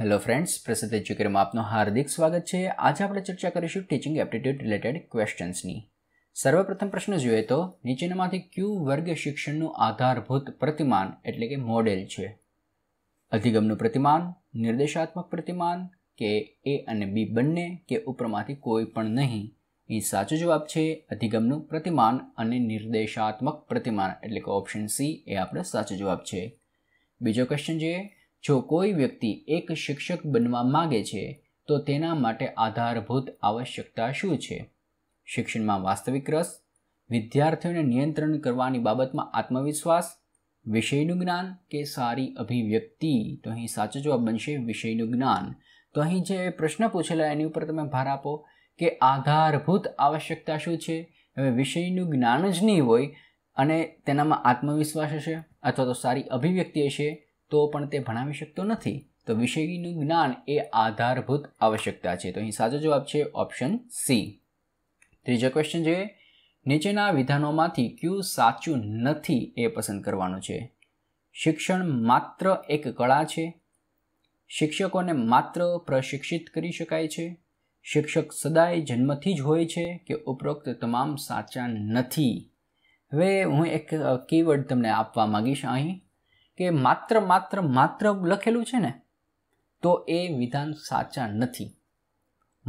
hello friends પ્રસિદ્ધ એજ્યુકેટરમાં આપનું હાર્દિક સ્વાગત છે આજે આપણે ચર્ચા કરીશું ટીચિંગ એપ્ટિટ્યૂડ રિલેટેડ ક્વેશ્ચન્સની સર્વપ્રથમ પ્રશ્ન જોઈએ તો નીચેનામાંથી ક્યુ વર્ગ શિક્ષણનું આધારભૂત પ્રતિમાન એટલે કે મોડેલ છે અધિગમનું પ્રતિમાન નિર્દેશાત્મક પ્રતિમાન કે એ અને બી બંને કે ઉપરમાંથી કોઈ પણ નહીં એ સાચો જવાબ છે અધિગમનું પ્રતિમાન અને નિર્દેશાત્મક પ્રતિમાન એટલે કે ઓપ્શન સી એ આપણો સાચો જવાબ છે બીજો ક્વેશ્ચન જોઈએ જો કોઈ વ્યક્તિ એક શિક્ષક બનવા માગે છે તો તેના માટે આધારભૂત આવશ્યકતા શું છે શિક્ષણમાં વાસ્તવિક રસ વિદ્યાર્થીઓને નિયંત્રણ કરવાની બાબતમાં આત્મવિશ્વાસ વિષયનું જ્ઞાન કે સારી અભિવ્યક્તિ તો અહીં સાચો જવાબ બનશે વિષયનું જ્ઞાન તો અહીં જે પ્રશ્ન પૂછેલા એની ઉપર તમે ભાર આપો કે આધારભૂત આવશ્યકતા શું છે હવે વિષયનું જ્ઞાન જ નહીં હોય અને તેનામાં આત્મવિશ્વાસ હશે અથવા તો સારી અભિવ્યક્તિ હશે તો પણ તે ભણાવી શકતો નથી તો વિષયનું જ્ઞાન એ આધારભૂત આવશ્યકતા છે તો અહીં સાચો જવાબ છે ઓપ્શન સી ત્રીજો ક્વેશ્ચન છે નીચેના વિધાનોમાંથી ક્યુ સાચું નથી એ પસંદ કરવાનું છે શિક્ષણ માત્ર એક કળા છે શિક્ષકોને માત્ર પ્રશિક્ષિત કરી શકાય છે શિક્ષક સદાય જન્મથી જ હોય છે કે ઉપરોક્ત તમામ સાચા નથી હવે હું એક કીવર્ડ તમને આપવા માગીશ અહીં કે માત્ર માત્ર માત્ર લખેલું છે ને તો એ વિધાન સાચા નથી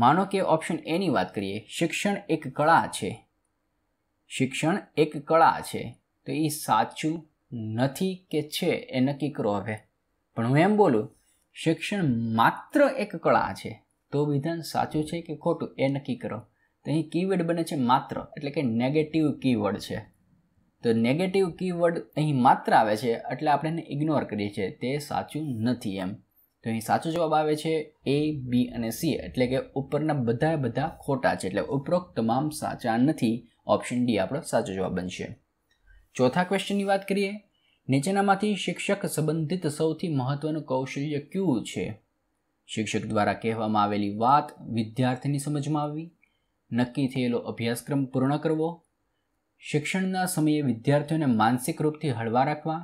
માનો કે ઓપ્શન એની વાત કરીએ શિક્ષણ એક કળા છે શિક્ષણ એક કળા છે તો એ સાચું નથી કે છે એ નક્કી કરો હવે પણ હું એમ બોલું શિક્ષણ માત્ર એક કળા છે તો વિધાન સાચું છે કે ખોટું એ નક્કી કરો તો અહીં કીવર્ડ બને છે માત્ર એટલે કે નેગેટિવ કીવર્ડ છે તો નેગેટિવ કીવર્ડ અહીં માત્ર આવે છે એટલે આપણે એને ઇગ્નોર કરીએ છીએ તે સાચું નથી એમ તો અહીં સાચો જવાબ આવે છે એ બી અને સી એટલે કે ઉપરના બધા બધા ખોટા છે એટલે ઉપરોક્ત તમામ સાચા નથી ઓપ્શન ડી આપણો સાચો જવાબ બનશે ચોથા ક્વેશ્ચનની વાત કરીએ નીચેનામાંથી શિક્ષક સંબંધિત સૌથી મહત્વનું કૌશલ્ય કયું છે શિક્ષક દ્વારા કહેવામાં આવેલી વાત વિદ્યાર્થીની સમજમાં આવવી નક્કી થયેલો અભ્યાસક્રમ પૂર્ણ કરવો શિક્ષણના સમયે વિદ્યાર્થીઓને માનસિક રૂપથી હળવા રાખવા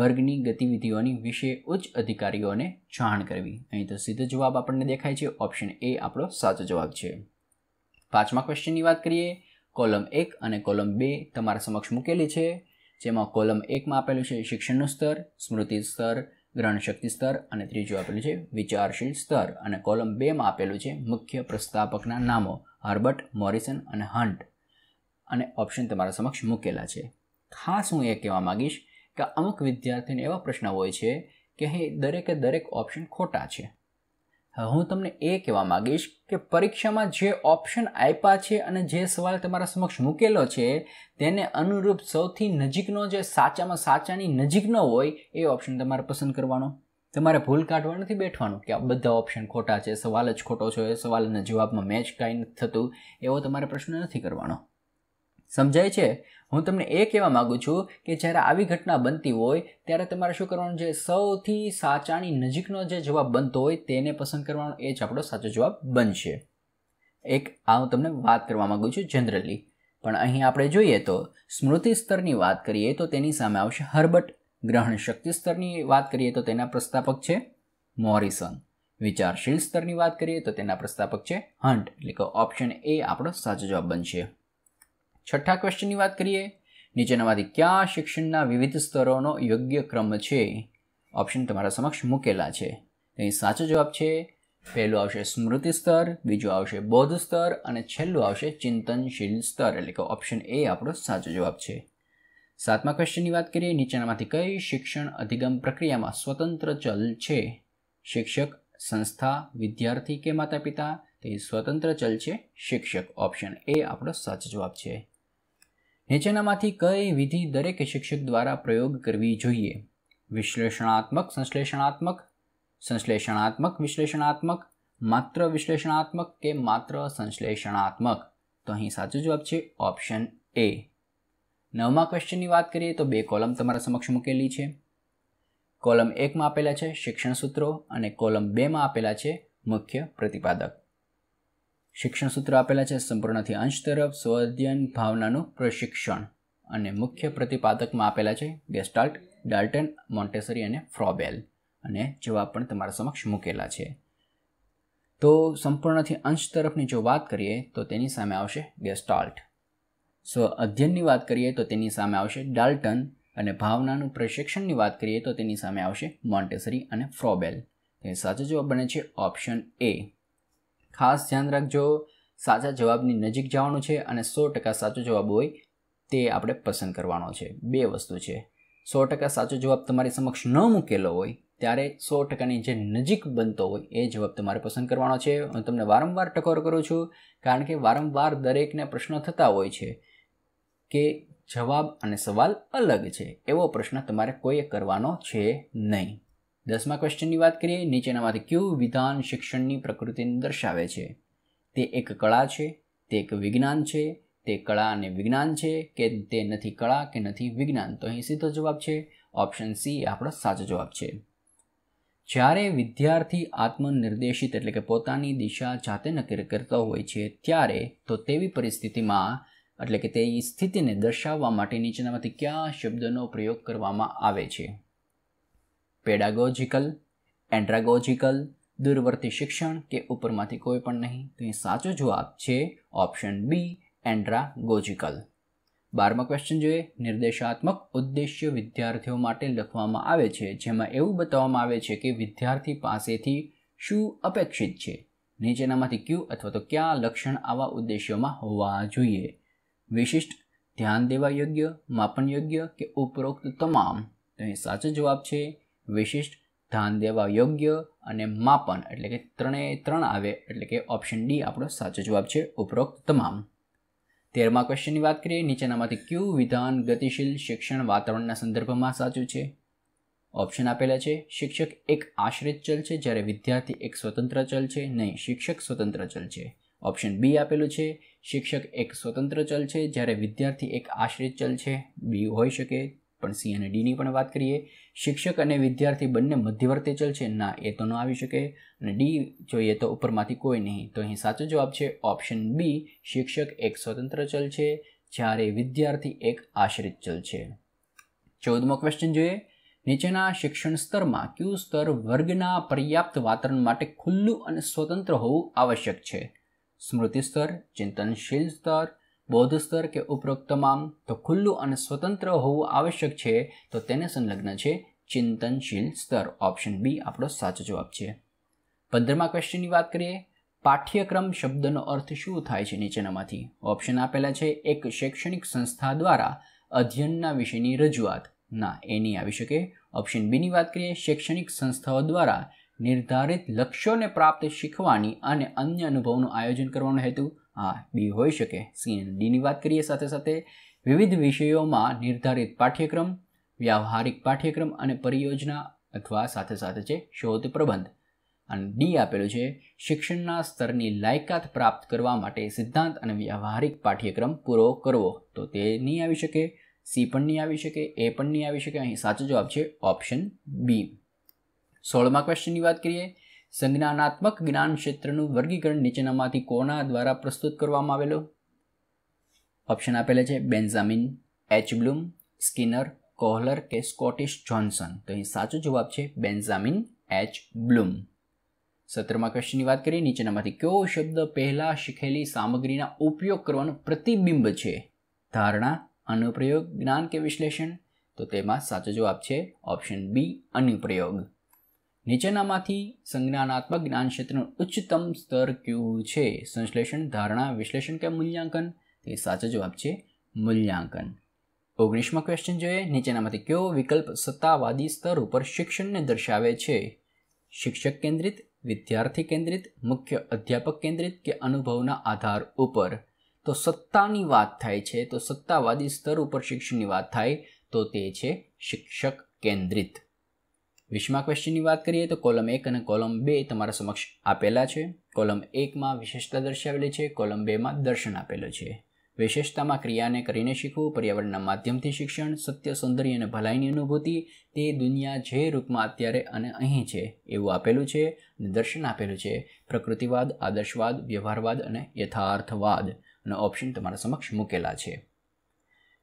વર્ગની ગતિવિધિઓની વિશે ઉચ્ચ અધિકારીઓને જાણ કરવી અહીં તો સીધો જવાબ આપણને દેખાય છે ઓપ્શન એ આપણો સાચો જવાબ છે પાંચમા ક્વેશ્ચનની વાત કરીએ કોલમ એક અને કોલમ બે તમારા સમક્ષ મૂકેલી છે જેમાં કોલમ એકમાં આપેલું છે શિક્ષણનું સ્તર સ્મૃતિ સ્તર ગ્રહણશક્તિ સ્તર અને ત્રીજું આપેલું છે વિચારશીલ સ્તર અને કોલમ બેમાં આપેલું છે મુખ્ય પ્રસ્થાપકના નામો હર્બર્ટ મોરિસન અને હન્ટ અને ઓપ્શન તમારા સમક્ષ મૂકેલા છે ખાસ હું એ કહેવા માગીશ કે અમુક વિદ્યાર્થીને એવા પ્રશ્ન હોય છે કે હે દરેકે દરેક ઓપ્શન ખોટા છે હું તમને એ કહેવા માગીશ કે પરીક્ષામાં જે ઓપ્શન આપ્યા છે અને જે સવાલ તમારા સમક્ષ મૂકેલો છે તેને અનુરૂપ સૌથી નજીકનો જે સાચામાં સાચાની નજીકનો હોય એ ઓપ્શન તમારે પસંદ કરવાનો તમારે ભૂલ કાઢવા નથી બેઠવાનું કે આ બધા ઓપ્શન ખોટા છે સવાલ જ ખોટો છે સવાલના જવાબમાં મેચ કાંઈ નથી થતું એવો તમારે પ્રશ્ન નથી કરવાનો સમજાય છે હું તમને એ કહેવા માગું છું કે જ્યારે આવી ઘટના બનતી હોય ત્યારે તમારે શું કરવાનું છે સૌથી સાચાની નજીકનો જે જવાબ બનતો હોય તેને પસંદ કરવાનો એ જ આપણો સાચો જવાબ બનશે એક આ હું તમને વાત કરવા માગું છું જનરલી પણ અહીં આપણે જોઈએ તો સ્મૃતિ સ્તરની વાત કરીએ તો તેની સામે આવશે હર્બર્ટ ગ્રહણ શક્તિ સ્તરની વાત કરીએ તો તેના પ્રસ્થાપક છે મોરિસન વિચારશીલ સ્તરની વાત કરીએ તો તેના પ્રસ્થાપક છે હન્ટ એટલે કે ઓપ્શન એ આપણો સાચો જવાબ બનશે છઠ્ઠા ક્વેશ્ચનની વાત કરીએ નીચેનામાંથી કયા શિક્ષણના વિવિધ સ્તરોનો યોગ્ય ક્રમ છે ઓપ્શન તમારા સમક્ષ મૂકેલા છે અહીં સાચો જવાબ છે પહેલું આવશે સ્મૃતિ સ્તર બીજું આવશે બૌદ્ધ સ્તર અને છેલ્લું આવશે ચિંતનશીલ સ્તર એટલે કે ઓપ્શન એ આપણો સાચો જવાબ છે સાતમા ક્વેશ્ચનની વાત કરીએ નીચેનામાંથી કઈ શિક્ષણ અધિગમ પ્રક્રિયામાં સ્વતંત્ર ચલ છે શિક્ષક સંસ્થા વિદ્યાર્થી કે માતા પિતા તે સ્વતંત્ર ચલ છે શિક્ષક ઓપ્શન એ આપણો સાચો જવાબ છે નીચેનામાંથી કઈ વિધિ દરેક શિક્ષક દ્વારા પ્રયોગ કરવી જોઈએ વિશ્લેષણાત્મક સંશ્લેષણાત્મક સંશ્લેષણાત્મક વિશ્લેષણાત્મક માત્ર વિશ્લેષણાત્મક કે માત્ર સંશ્લેષણાત્મક તો અહીં સાચો જવાબ છે ઓપ્શન એ નવમા ક્વેશ્ચનની વાત કરીએ તો બે કોલમ તમારા સમક્ષ મૂકેલી છે કોલમ એકમાં આપેલા છે શિક્ષણ સૂત્રો અને કોલમ બેમાં આપેલા છે મુખ્ય પ્રતિપાદક શિક્ષણ સૂત્ર આપેલા છે સંપૂર્ણથી અંશ તરફ સ્વઅધ્યયન ભાવનાનું પ્રશિક્ષણ અને મુખ્ય પ્રતિપાદકમાં આપેલા છે ગેસ્ટાલ્ટ ડાલ્ટન મોન્ટેસરી અને ફ્રોબેલ અને જવાબ પણ તમારા સમક્ષ મૂકેલા છે તો સંપૂર્ણથી અંશ તરફની જો વાત કરીએ તો તેની સામે આવશે ગેસ્ટાલ્ટ અધ્યયનની વાત કરીએ તો તેની સામે આવશે ડાલ્ટન અને ભાવનાનું પ્રશિક્ષણની વાત કરીએ તો તેની સામે આવશે મોન્ટેસરી અને ફ્રોબેલ એ સાચો જવાબ બને છે ઓપ્શન એ ખાસ ધ્યાન રાખજો સાચા જવાબની નજીક જવાનું છે અને સો ટકા સાચો જવાબ હોય તે આપણે પસંદ કરવાનો છે બે વસ્તુ છે સો ટકા સાચો જવાબ તમારી સમક્ષ ન મૂકેલો હોય ત્યારે સો ટકાની જે નજીક બનતો હોય એ જવાબ તમારે પસંદ કરવાનો છે હું તમને વારંવાર ટકોર કરું છું કારણ કે વારંવાર દરેકને પ્રશ્ન થતા હોય છે કે જવાબ અને સવાલ અલગ છે એવો પ્રશ્ન તમારે કોઈએ કરવાનો છે નહીં દસમા ક્વેશ્ચનની વાત કરીએ નીચેનામાંથી કયું વિધાન શિક્ષણની પ્રકૃતિને દર્શાવે છે તે એક કળા છે તે એક વિજ્ઞાન છે તે કળા અને વિજ્ઞાન છે કે તે નથી કળા કે નથી વિજ્ઞાન તો અહીં સીધો જવાબ છે ઓપ્શન સી આપણો સાચો જવાબ છે જ્યારે વિદ્યાર્થી આત્મનિર્દેશિત એટલે કે પોતાની દિશા જાતે નક્કી કરતો હોય છે ત્યારે તો તેવી પરિસ્થિતિમાં એટલે કે તેની સ્થિતિને દર્શાવવા માટે નીચેનામાંથી કયા શબ્દનો પ્રયોગ કરવામાં આવે છે પેડાગોજિકલ એન્ડ્રાગોજિકલ દૂરવર્તી શિક્ષણ કે ઉપરમાંથી કોઈ પણ નહીં તો એ સાચો જવાબ છે ઓપ્શન બી એન્ડ્રાગોજિકલ બારમા ક્વેશ્ચન જોઈએ નિર્દેશાત્મક ઉદ્દેશ્ય વિદ્યાર્થીઓ માટે લખવામાં આવે છે જેમાં એવું બતાવવામાં આવે છે કે વિદ્યાર્થી પાસેથી શું અપેક્ષિત છે નીચેનામાંથી ક્યુ અથવા તો કયા લક્ષણ આવા ઉદ્દેશ્યોમાં હોવા જોઈએ વિશિષ્ટ ધ્યાન દેવા યોગ્ય માપન યોગ્ય કે ઉપરોક્ત તમામ તો એ સાચો જવાબ છે વિશિષ્ટ ધ્યાન દેવા યોગ્ય અને માપન એટલે કે ત્રણેય ત્રણ આવે એટલે કે ઓપ્શન ડી આપણો સાચો જવાબ છે ઉપરોક્ત તમામ તેરમા ક્વેશ્ચનની વાત કરીએ નીચેનામાંથી કયું વિધાન ગતિશીલ શિક્ષણ વાતાવરણના સંદર્ભમાં સાચું છે ઓપ્શન આપેલા છે શિક્ષક એક આશ્રિત ચલ છે જ્યારે વિદ્યાર્થી એક સ્વતંત્ર ચલ છે નહીં શિક્ષક સ્વતંત્ર ચલ છે ઓપ્શન બી આપેલું છે શિક્ષક એક સ્વતંત્ર ચલ છે જ્યારે વિદ્યાર્થી એક આશ્રિત ચલ છે બી હોઈ શકે પણ સી અને ડીની પણ વાત કરીએ શિક્ષક અને વિદ્યાર્થી બંને મધ્યવર્તી ચલ છે ના એ તો ન આવી શકે અને ડી જોઈએ તો ઉપરમાંથી કોઈ નહીં તો અહીં સાચો જવાબ છે ઓપ્શન બી શિક્ષક એક સ્વતંત્ર ચલ છે જ્યારે વિદ્યાર્થી એક આશ્રિત ચલ છે ચૌદમો ક્વેશ્ચન જોઈએ નીચેના શિક્ષણ સ્તરમાં ક્યુ સ્તર વર્ગના પર્યાપ્ત વાતાવરણ માટે ખુલ્લું અને સ્વતંત્ર હોવું આવશ્યક છે સ્મૃતિ સ્તર ચિંતનશીલ સ્તર બૌદ્ધ સ્તર કે ઉપરોક્ત તમામ તો ખુલ્લું અને સ્વતંત્ર હોવું આવશ્યક છે તો તેને સંલગ્ન છે ચિંતનશીલ સ્તર ઓપ્શન બી આપણો સાચો જવાબ છે પંદરમા ક્વેશ્ચનની વાત કરીએ પાઠ્યક્રમ શબ્દનો અર્થ શું થાય છે નીચેનામાંથી ઓપ્શન આપેલા છે એક શૈક્ષણિક સંસ્થા દ્વારા અધ્યયનના વિષયની રજૂઆત ના એ નહીં આવી શકે ઓપ્શન બીની વાત કરીએ શૈક્ષણિક સંસ્થાઓ દ્વારા નિર્ધારિત લક્ષ્યોને પ્રાપ્ત શીખવાની અને અન્ય અનુભવનું આયોજન કરવાનો હેતુ આ બી હોઈ શકે સી અને ડીની વાત કરીએ સાથે સાથે વિવિધ વિષયોમાં નિર્ધારિત પાઠ્યક્રમ વ્યવહારિક પાઠ્યક્રમ અને પરિયોજના અથવા સાથે સાથે છે શોધ પ્રબંધ અને ડી આપેલું છે શિક્ષણના સ્તરની લાયકાત પ્રાપ્ત કરવા માટે સિદ્ધાંત અને વ્યવહારિક પાઠ્યક્રમ પૂરો કરવો તો તે નહીં આવી શકે સી પણ નહીં આવી શકે એ પણ નહીં આવી શકે અહીં સાચો જવાબ છે ઓપ્શન બી સોળમા ક્વેશ્ચનની વાત કરીએ સંજ્ઞાનાત્મક જ્ઞાન ક્ષેત્રનું વર્ગીકરણ નીચેનામાંથી કોના દ્વારા પ્રસ્તુત કરવામાં આવેલો ઓપ્શન આપેલા છે Benjamin H Bloom Skinner Kohler કે સ્કોટિશ જોન્સન તો અહીં સાચો જવાબ છે બેન્ઝામિન એચ બ્લૂમ સત્રમાં ક્વેશ્ચનની વાત કરીએ નીચેનામાંથી કયો શબ્દ પહેલાં શીખેલી સામગ્રીના ઉપયોગ કરવાનું પ્રતિબિંબ છે ધારણા અનુપ્રયોગ જ્ઞાન કે વિશ્લેષણ તો તેમાં સાચો જવાબ છે ઓપ્શન બી અનુપ્રયોગ નીચેનામાંથી સંજ્ઞાનાત્મક જ્ઞાન ક્ષેત્રનું ઉચ્ચતમ સ્તર કયું છે સંશ્લેષણ ધારણા વિશ્લેષણ કે મૂલ્યાંકન તે સાચો જવાબ છે મૂલ્યાંકન ઓગણીસમાં ક્વેશ્ચન જોઈએ નીચેનામાંથી કયો વિકલ્પ સત્તાવાદી સ્તર ઉપર શિક્ષણને દર્શાવે છે શિક્ષક કેન્દ્રિત વિદ્યાર્થી કેન્દ્રિત મુખ્ય અધ્યાપક કેન્દ્રિત કે અનુભવના આધાર ઉપર તો સત્તાની વાત થાય છે તો સત્તાવાદી સ્તર ઉપર શિક્ષણની વાત થાય તો તે છે શિક્ષક કેન્દ્રિત વીસમા ક્વેશ્ચનની વાત કરીએ તો કોલમ એક અને કોલમ બે તમારા સમક્ષ આપેલા છે કોલમ એકમાં વિશેષતા દર્શાવેલી છે કોલમ બેમાં દર્શન આપેલું છે વિશેષતામાં ક્રિયાને કરીને શીખવું પર્યાવરણના માધ્યમથી શિક્ષણ સત્ય સૌંદર્ય અને ભલાઈની અનુભૂતિ તે દુનિયા જે રૂપમાં અત્યારે અને અહીં છે એવું આપેલું છે અને દર્શન આપેલું છે પ્રકૃતિવાદ આદર્શવાદ વ્યવહારવાદ અને યથાર્થવાદ અને ઓપ્શન તમારા સમક્ષ મૂકેલા છે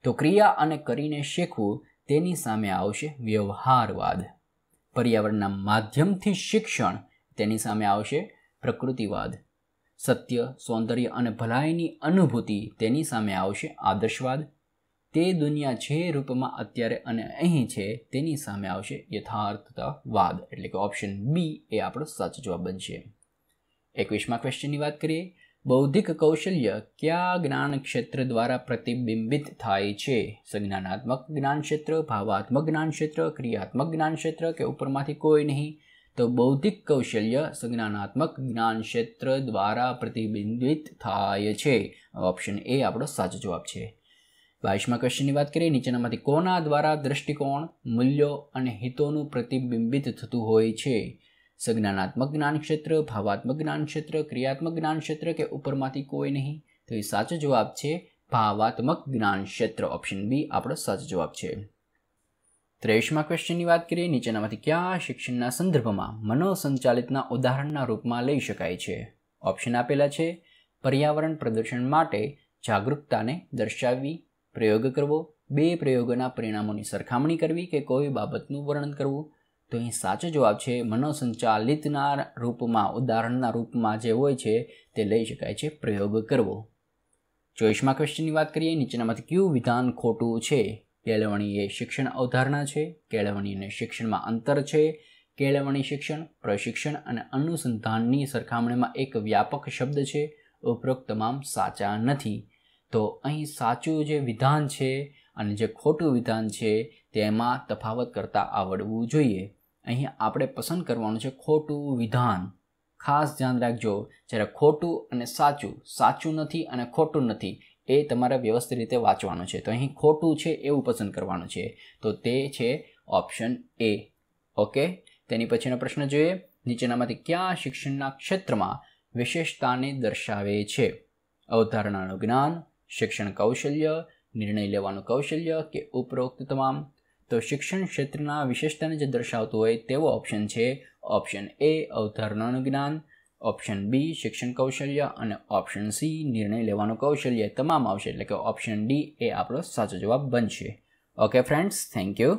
તો ક્રિયા અને કરીને શીખવું તેની સામે આવશે વ્યવહારવાદ પર્યાવરણના માધ્યમથી શિક્ષણ તેની સામે આવશે પ્રકૃતિવાદ સત્ય સૌંદર્ય અને ભલાઈની અનુભૂતિ તેની સામે આવશે આદર્શવાદ તે દુનિયા છે રૂપમાં અત્યારે અને અહીં છે તેની સામે આવશે યથાર્થતાવાદ એટલે કે ઓપ્શન બી એ આપણો સાચો જવાબ બનશે એકવીસમાં ક્વેશ્ચનની વાત કરીએ બૌદ્ધિક કૌશલ્ય કયા જ્ઞાન ક્ષેત્ર દ્વારા પ્રતિબિંબિત થાય છે સંજ્ઞાનાત્મક જ્ઞાન ક્ષેત્ર ભાવાત્મક જ્ઞાન ક્ષેત્ર ક્રિયાત્મક જ્ઞાન ક્ષેત્ર કે ઉપરમાંથી કોઈ નહીં તો બૌદ્ધિક કૌશલ્ય સંજ્ઞાનાત્મક જ્ઞાન ક્ષેત્ર દ્વારા પ્રતિબિંબિત થાય છે ઓપ્શન એ આપણો સાચો જવાબ છે બાવીસમાં ક્વેશ્ચનની વાત કરીએ નીચેનામાંથી કોના દ્વારા દ્રષ્ટિકોણ મૂલ્યો અને હિતોનું પ્રતિબિંબિત થતું હોય છે સજ્ઞાનાત્મક જ્ઞાન ક્ષેત્ર ભાવાત્મક જ્ઞાન ક્ષેત્ર ક્રિયાત્મક જ્ઞાન ક્ષેત્ર કે ઉપરમાંથી કોઈ નહીં તો એ સાચો જવાબ છે ભાવાત્મક જ્ઞાન ક્ષેત્ર ઓપ્શન બી આપણો સાચો જવાબ છે ત્રેવીસમાં ક્વેશ્ચનની વાત કરીએ નીચેનામાંથી કયા શિક્ષણના સંદર્ભમાં મનોસંચાલિતના ઉદાહરણના રૂપમાં લઈ શકાય છે ઓપ્શન આપેલા છે પર્યાવરણ પ્રદર્શન માટે જાગૃતતાને દર્શાવવી પ્રયોગ કરવો બે પ્રયોગોના પરિણામોની સરખામણી કરવી કે કોઈ બાબતનું વર્ણન કરવું તો અહીં સાચો જવાબ છે મનોસંચાલિતના રૂપમાં ઉદાહરણના રૂપમાં જે હોય છે તે લઈ શકાય છે પ્રયોગ કરવો ચોઈસમાં ક્વેશ્ચનની વાત કરીએ નીચેનામાંથી કયું વિધાન ખોટું છે કેળવણી એ શિક્ષણ અવધારણા છે કેળવણી અને શિક્ષણમાં અંતર છે કેળવણી શિક્ષણ પ્રશિક્ષણ અને અનુસંધાનની સરખામણીમાં એક વ્યાપક શબ્દ છે ઉપરોક્ત તમામ સાચા નથી તો અહીં સાચું જે વિધાન છે અને જે ખોટું વિધાન છે તેમાં તફાવત કરતાં આવડવું જોઈએ અહીં આપણે પસંદ કરવાનું છે ખોટું વિધાન ખાસ ધ્યાન રાખજો જ્યારે ખોટું અને સાચું સાચું નથી અને ખોટું નથી એ તમારે વ્યવસ્થિત રીતે વાંચવાનું છે તો અહીં ખોટું છે એવું પસંદ કરવાનું છે તો તે છે ઓપ્શન એ ઓકે તેની પછીનો પ્રશ્ન જોઈએ નીચેનામાંથી કયા શિક્ષણના ક્ષેત્રમાં વિશેષતાને દર્શાવે છે અવધારણાનું જ્ઞાન શિક્ષણ કૌશલ્ય નિર્ણય લેવાનું કૌશલ્ય કે ઉપરોક્ત તમામ તો શિક્ષણ ક્ષેત્રના વિશેષતાને જે દર્શાવતું હોય તેવો ઓપ્શન છે ઓપ્શન એ અવધારણાનું જ્ઞાન ઓપ્શન બી શિક્ષણ કૌશલ્ય અને ઓપ્શન સી નિર્ણય લેવાનું કૌશલ્ય તમામ આવશે એટલે કે ઓપ્શન ડી એ આપણો સાચો જવાબ બનશે ઓકે ફ્રેન્ડ્સ થેન્ક યુ